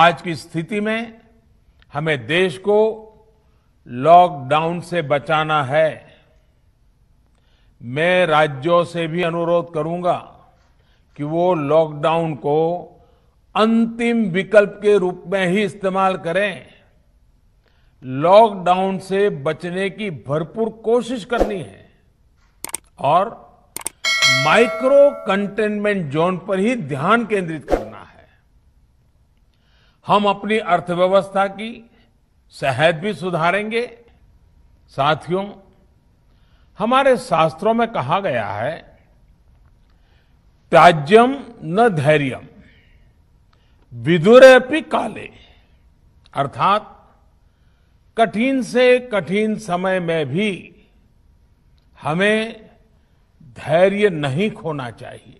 आज की स्थिति में हमें देश को लॉकडाउन से बचाना है मैं राज्यों से भी अनुरोध करूंगा कि वो लॉकडाउन को अंतिम विकल्प के रूप में ही इस्तेमाल करें लॉकडाउन से बचने की भरपूर कोशिश करनी है और माइक्रो कंटेनमेंट जोन पर ही ध्यान केंद्रित करना हम अपनी अर्थव्यवस्था की सेहत भी सुधारेंगे साथियों हमारे शास्त्रों में कहा गया है त्याज्यम न धैर्यम विदुरपि काले अर्थात कठिन से कठिन समय में भी हमें धैर्य नहीं खोना चाहिए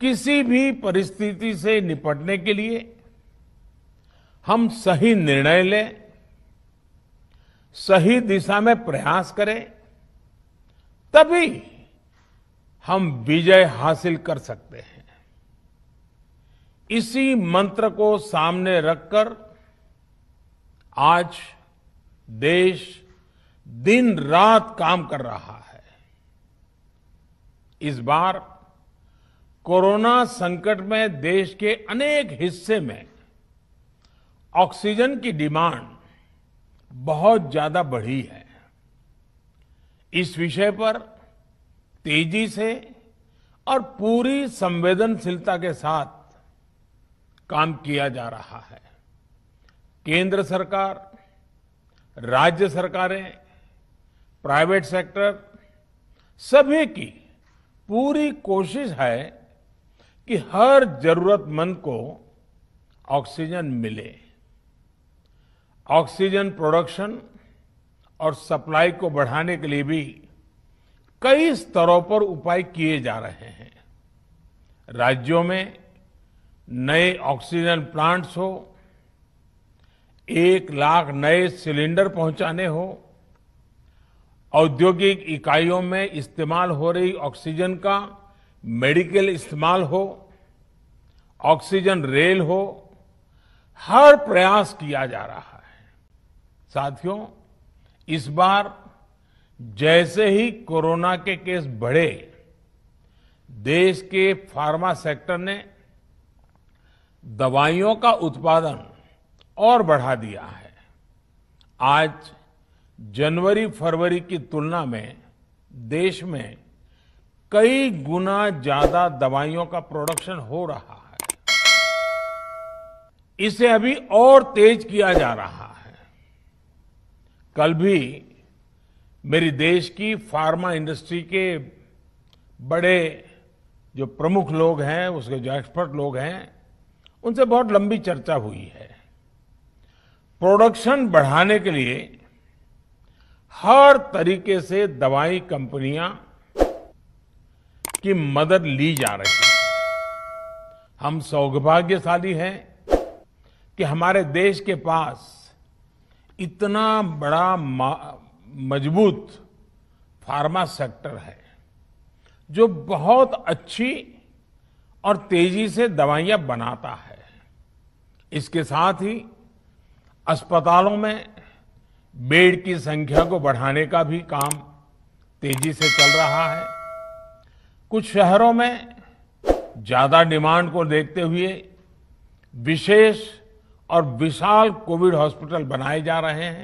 किसी भी परिस्थिति से निपटने के लिए हम सही निर्णय लें सही दिशा में प्रयास करें तभी हम विजय हासिल कर सकते हैं इसी मंत्र को सामने रखकर आज देश दिन रात काम कर रहा है इस बार कोरोना संकट में देश के अनेक हिस्से में ऑक्सीजन की डिमांड बहुत ज्यादा बढ़ी है इस विषय पर तेजी से और पूरी संवेदनशीलता के साथ काम किया जा रहा है केंद्र सरकार राज्य सरकारें प्राइवेट सेक्टर सभी की पूरी कोशिश है कि हर जरूरतमंद को ऑक्सीजन मिले ऑक्सीजन प्रोडक्शन और सप्लाई को बढ़ाने के लिए भी कई स्तरों पर उपाय किए जा रहे हैं राज्यों में नए ऑक्सीजन प्लांट्स हो एक लाख नए सिलेंडर पहुंचाने हो औद्योगिक इकाइयों में इस्तेमाल हो रही ऑक्सीजन का मेडिकल इस्तेमाल हो ऑक्सीजन रेल हो हर प्रयास किया जा रहा है साथियों इस बार जैसे ही कोरोना के केस बढ़े देश के फार्मा सेक्टर ने दवाइयों का उत्पादन और बढ़ा दिया है आज जनवरी फरवरी की तुलना में देश में कई गुना ज्यादा दवाइयों का प्रोडक्शन हो रहा है इसे अभी और तेज किया जा रहा है कल भी मेरी देश की फार्मा इंडस्ट्री के बड़े जो प्रमुख लोग हैं उसके जो एक्सपर्ट लोग हैं उनसे बहुत लंबी चर्चा हुई है प्रोडक्शन बढ़ाने के लिए हर तरीके से दवाई कंपनियां की मदद ली जा रही है हम सौभाग्यशाली हैं कि हमारे देश के पास इतना बड़ा मजबूत फार्मा सेक्टर है जो बहुत अच्छी और तेजी से दवाइयां बनाता है इसके साथ ही अस्पतालों में बेड की संख्या को बढ़ाने का भी काम तेजी से चल रहा है कुछ शहरों में ज्यादा डिमांड को देखते हुए विशेष और विशाल कोविड हॉस्पिटल बनाए जा रहे हैं